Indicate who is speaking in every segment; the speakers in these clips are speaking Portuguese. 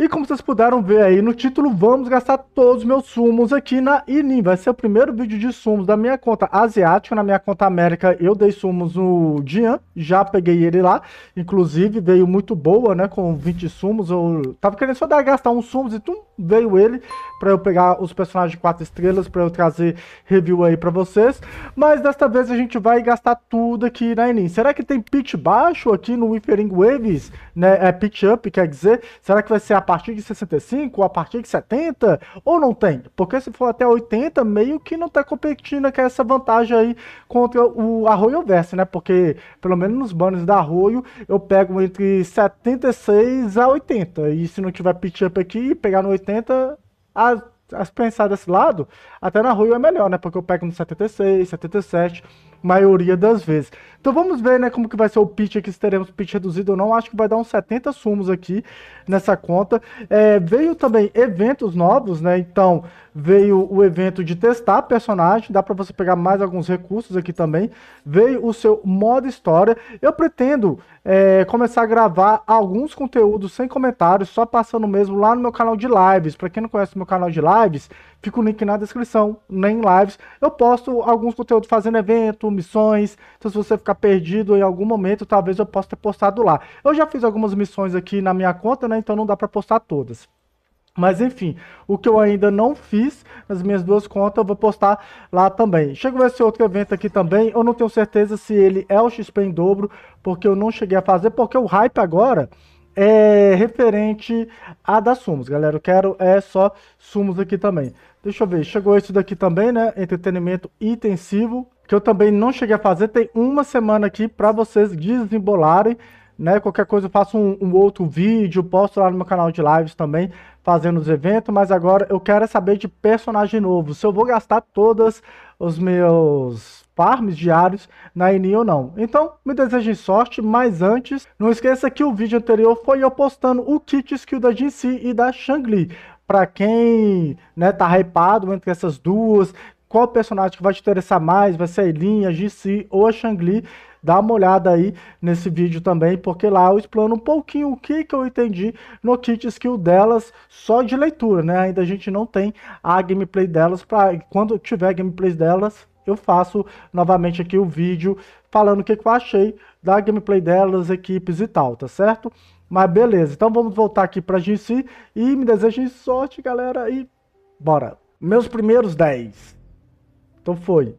Speaker 1: E como vocês puderam ver aí no título, vamos gastar todos os meus sumos aqui na Inim. Vai ser o primeiro vídeo de sumos da minha conta asiática. Na minha conta América, eu dei sumos no Dian, já peguei ele lá. Inclusive, veio muito boa, né, com 20 sumos. Eu tava querendo só dar gastar uns sumos e tudo veio ele para eu pegar os personagens de quatro estrelas para eu trazer review aí para vocês. Mas desta vez a gente vai gastar tudo aqui na Enin. Será que tem pitch baixo aqui no Withering Waves, né? É pitch up, quer dizer, será que vai ser a partir de 65, a partir de 70 ou não tem? Porque se for até 80, meio que não tá competindo com essa vantagem aí contra o Arroyo Verse, né? Porque pelo menos nos banners da Arroyo eu pego entre 76 a 80. E se não tiver pitch up aqui, pegar no 80 70, as, as pensar desse lado, até na rua é melhor, né? Porque eu pego no 76, 77 maioria das vezes. Então vamos ver, né, como que vai ser o pitch aqui, se teremos pitch reduzido ou não. Acho que vai dar uns 70 sumos aqui nessa conta. É, veio também eventos novos, né? Então veio o evento de testar personagem, dá para você pegar mais alguns recursos aqui também. Veio o seu modo história. Eu pretendo é, começar a gravar alguns conteúdos sem comentários, só passando mesmo lá no meu canal de lives. Para quem não conhece meu canal de lives, fica o link na descrição, nem lives. Eu posto alguns conteúdos fazendo evento, missões. Então, se você ficar perdido em algum momento, talvez eu possa ter postado lá. Eu já fiz algumas missões aqui na minha conta, né? Então não dá para postar todas. Mas enfim, o que eu ainda não fiz nas minhas duas contas, eu vou postar lá também. Chegou esse outro evento aqui também, eu não tenho certeza se ele é o XP em dobro, porque eu não cheguei a fazer, porque o hype agora é referente a da Sumos, galera. Eu quero é só Sumos aqui também. Deixa eu ver, chegou esse daqui também, né? Entretenimento intensivo que eu também não cheguei a fazer. Tem uma semana aqui para vocês desembolarem, né? Qualquer coisa eu faço um, um, outro vídeo, posto lá no meu canal de lives também, fazendo os eventos. Mas agora eu quero é saber de personagem novo. Se eu vou gastar todas os meus farms diários na ENI ou não. Então, me desejem sorte, mas antes, não esqueça que o vídeo anterior foi eu postando o kit skill da Jinxi e da Shangli para quem né, tá hypado entre essas duas, qual personagem que vai te interessar mais, vai ser a Eileen, a GC ou a Shangli, dá uma olhada aí nesse vídeo também, porque lá eu explano um pouquinho o que, que eu entendi no kit skill delas só de leitura, né? Ainda a gente não tem a gameplay delas, pra, quando tiver gameplay delas, eu faço novamente aqui o vídeo falando o que, que eu achei da gameplay delas, equipes e tal, tá certo? Mas beleza, então vamos voltar aqui pra GC e me desejem sorte, galera, e bora! Meus primeiros 10. Então foi.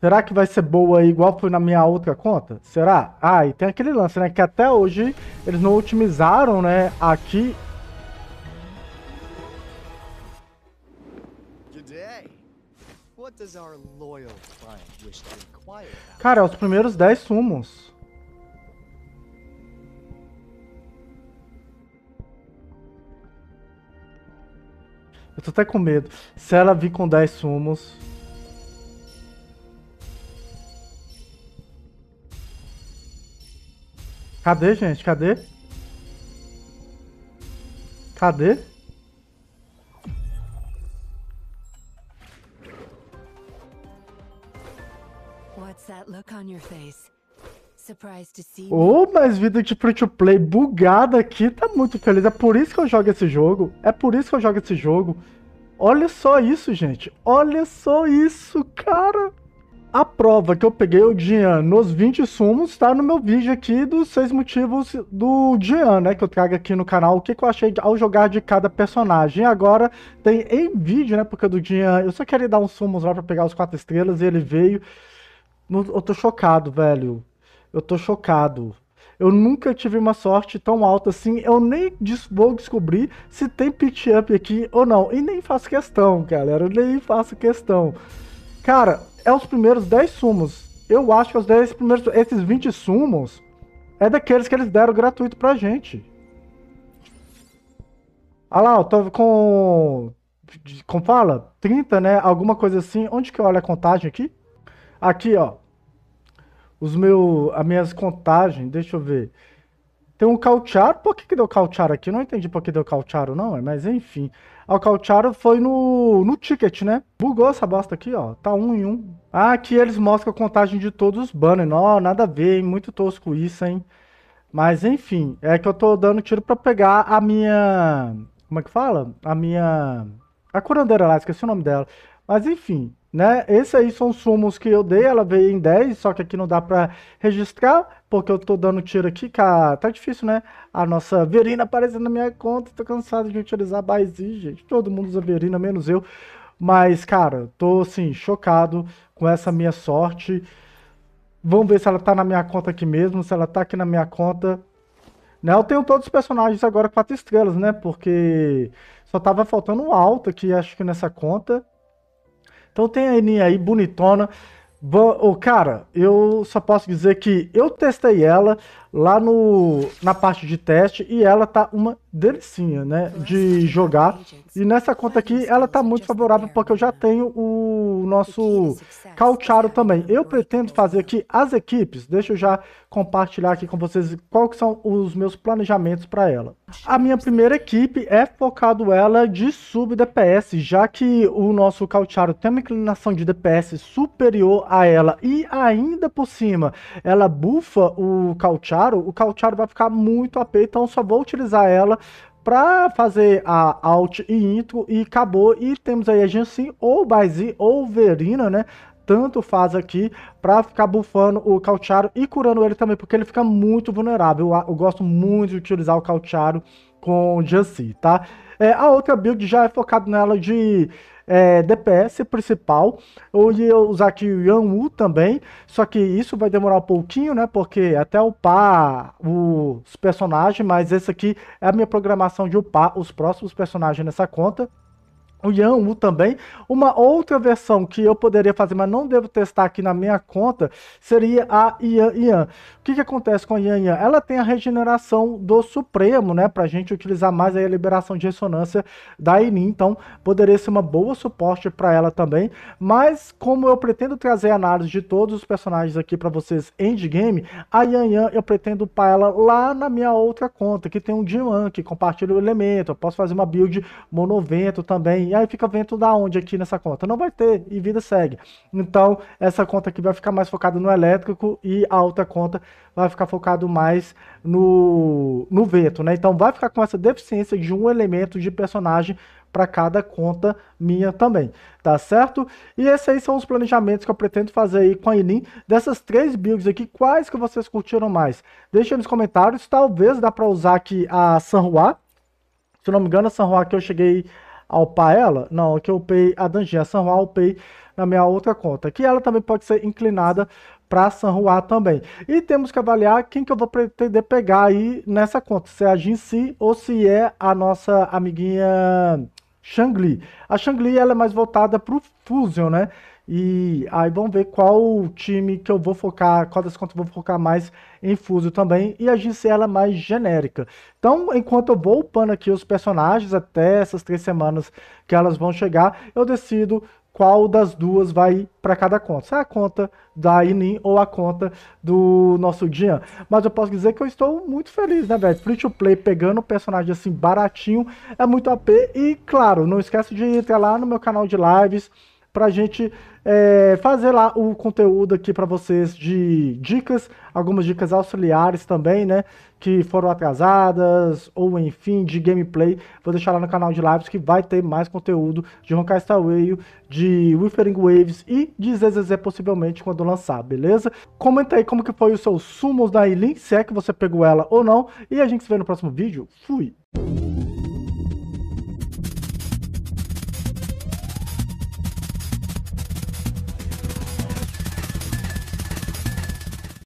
Speaker 1: Será que vai ser boa igual foi na minha outra conta? Será? Ah, e tem aquele lance, né? Que até hoje eles não otimizaram, né? Aqui. Cara, é os primeiros 10 sumos. Eu tô até com medo. Se ela vir com 10 sumos... Cadê, gente? Cadê? Cadê? Ô, oh, mas vida de free to play bugada aqui, tá muito feliz. É por isso que eu jogo esse jogo. É por isso que eu jogo esse jogo. Olha só isso, gente. Olha só isso, cara. A prova que eu peguei o Dian nos 20 sumos está no meu vídeo aqui dos seis motivos do Dian, né? Que eu trago aqui no canal, o que, que eu achei ao jogar de cada personagem. Agora tem em vídeo, né? Porque do Dian, eu só queria dar uns sumos lá para pegar os quatro estrelas e ele veio. Eu tô chocado, velho. Eu tô chocado. Eu nunca tive uma sorte tão alta assim. Eu nem vou descobrir se tem pitch up aqui ou não. E nem faço questão, galera. Eu nem faço questão. Cara, é os primeiros 10 sumos. Eu acho que os 10 primeiros. Esses 20 sumos é daqueles que eles deram gratuito pra gente. Ah lá, eu tô com. Como fala? 30, né? Alguma coisa assim. Onde que eu olho a contagem aqui? Aqui, ó. Os meus. As minhas contagens, deixa eu ver. Tem um Calcharo. Por que, que deu Calcharo aqui? Não entendi por que deu Calcharo, não, mas enfim. Ah, o Calcharo foi no, no ticket, né? Bugou essa bosta aqui, ó. Tá um em um. Ah, aqui eles mostram a contagem de todos os banners. Ó, nada a ver, hein? Muito tosco isso, hein? Mas enfim, é que eu tô dando tiro pra pegar a minha. Como é que fala? A minha. A curandeira lá, esqueci o nome dela. Mas enfim, né? Esse aí são os sumos que eu dei, ela veio em 10, só que aqui não dá para registrar, porque eu tô dando tiro aqui, cara. Tá difícil, né? A nossa Verina aparecendo na minha conta, tô cansado de utilizar Baizi, gente. Todo mundo usa Verina, menos eu. Mas, cara, tô, assim, chocado com essa minha sorte. Vamos ver se ela tá na minha conta aqui mesmo, se ela tá aqui na minha conta. Né? Eu tenho todos os personagens agora quatro estrelas, né? Porque só tava faltando um alto aqui, acho que nessa conta. Então tem a Eninha aí bonitona. Bom, oh, cara, eu só posso dizer que eu testei ela, lá no, na parte de teste e ela tá uma delicinha, né, de jogar. E nessa conta aqui ela tá muito favorável porque eu já tenho o nosso Cautiaro também. Eu pretendo fazer aqui as equipes, deixa eu já compartilhar aqui com vocês qual que são os meus planejamentos para ela. A minha primeira equipe é focado ela de sub DPS, já que o nosso Cautiaro tem uma inclinação de DPS superior a ela e ainda por cima ela bufa o Cautiaro Caucharo, o Cautiaro vai ficar muito AP, então só vou utilizar ela para fazer a alt e intro e acabou. E temos aí a Jansi ou Baizi ou Verina, né? Tanto faz aqui para ficar bufando o Cautiaro e curando ele também, porque ele fica muito vulnerável. Eu, eu gosto muito de utilizar o Cautiaro com Jansi, tá? É, a outra build já é focada nela de é, DPS principal. Eu ia usar aqui o Wu também, só que isso vai demorar um pouquinho, né? Porque é até upar os personagens, mas esse aqui é a minha programação de upar os próximos personagens nessa conta o Yan Wu também. Uma outra versão que eu poderia fazer, mas não devo testar aqui na minha conta, seria a Yan Yan. O que, que acontece com a Yan Yan? Ela tem a regeneração do Supremo, né? Para a gente utilizar mais a liberação de ressonância da Enin. Então, poderia ser uma boa suporte para ela também. Mas, como eu pretendo trazer análise de todos os personagens aqui para vocês endgame, a Yan Yan eu pretendo upar ela lá na minha outra conta, que tem um Jiwan, que compartilha o elemento. Eu posso fazer uma build monovento também e aí fica vento da onde aqui nessa conta? Não vai ter, e vida segue. Então, essa conta aqui vai ficar mais focada no elétrico e a outra conta vai ficar focado mais no, no vento, né? Então, vai ficar com essa deficiência de um elemento de personagem para cada conta minha também, tá certo? E esses aí são os planejamentos que eu pretendo fazer aí com a Ilin. Dessas três builds aqui, quais que vocês curtiram mais? Deixa nos comentários, talvez dá para usar aqui a Sanhua. Se não me engano, a Sanhua que eu cheguei ao upar ela? Não, que eu upei a Danjinha Sanhua, eu upei na minha outra conta. Que ela também pode ser inclinada para Sanhua também. E temos que avaliar quem que eu vou pretender pegar aí nessa conta. Se é a Jinsi ou se é a nossa amiguinha Shangli. A Shangli ela é mais voltada para o Fusion, né? E aí vamos ver qual time que eu vou focar, qual das contas eu vou focar mais em Fusion também. E a GC ela é mais genérica. Então, enquanto eu vou upando aqui os personagens até essas três semanas que elas vão chegar, eu decido qual das duas vai para cada conta. Se é a conta da Inim ou a conta do nosso Dian. Mas eu posso dizer que eu estou muito feliz, né, velho? Free to play, pegando um personagem assim baratinho, é muito AP. E claro, não esquece de entrar lá no meu canal de lives para a gente é, fazer lá o conteúdo aqui para vocês de dicas, algumas dicas auxiliares também, né? Que foram atrasadas, ou enfim, de gameplay. Vou deixar lá no canal de lives que vai ter mais conteúdo de Honkai Star Rail, de Withering Waves e de ZZZ possivelmente quando lançar, beleza? Comenta aí como que foi os seus sumos da Eileen, se é que você pegou ela ou não. E a gente se vê no próximo vídeo. Fui!